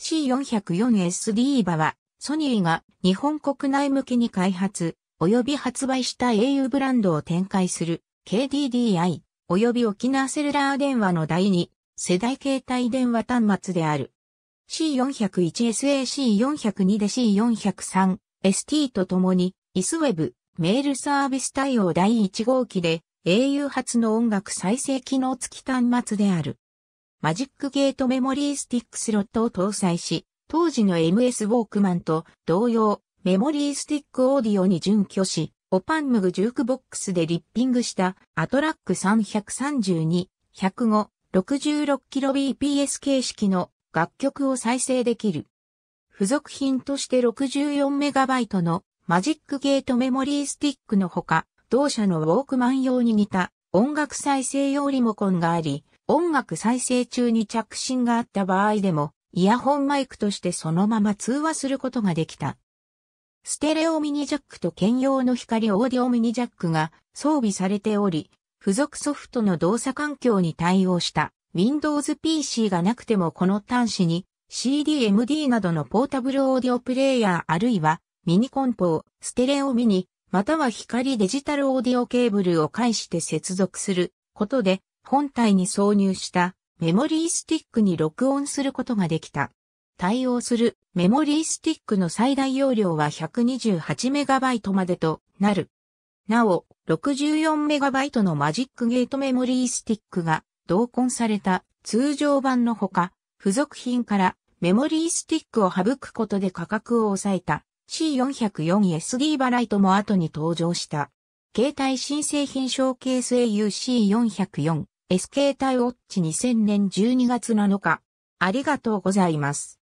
C404SD バは、ソニーが日本国内向けに開発、及び発売した au ブランドを展開する KDDI、及び沖縄セルラー電話の第2世代携帯電話端末である。C401SAC402 で C403ST とともに、イスウェブ、メールサービス対応第1号機で au 発の音楽再生機能付き端末である。マジックゲートメモリースティックスロットを搭載し、当時の MS ウォークマンと同様、メモリースティックオーディオに準拠し、オパンムグジュークボックスでリッピングしたアトラック332、105、66kbps 形式の楽曲を再生できる。付属品として 64MB のマジックゲートメモリースティックのほか、同社のウォークマン用に似た音楽再生用リモコンがあり、音楽再生中に着信があった場合でも、イヤホンマイクとしてそのまま通話することができた。ステレオミニジャックと兼用の光オーディオミニジャックが装備されており、付属ソフトの動作環境に対応した Windows PC がなくてもこの端子に CD、MD などのポータブルオーディオプレイヤーあるいはミニコンポをステレオミニまたは光デジタルオーディオケーブルを介して接続することで本体に挿入したメモリースティックに録音することができた。対応するメモリースティックの最大容量は 128MB までとなる。なお、64MB のマジックゲートメモリースティックが同梱された通常版のほか、付属品からメモリースティックを省くことで価格を抑えた C404SD バライトも後に登場した。携帯新製品ショーケース AUC404 SK 対ウォッチ2000年12月7日。ありがとうございます。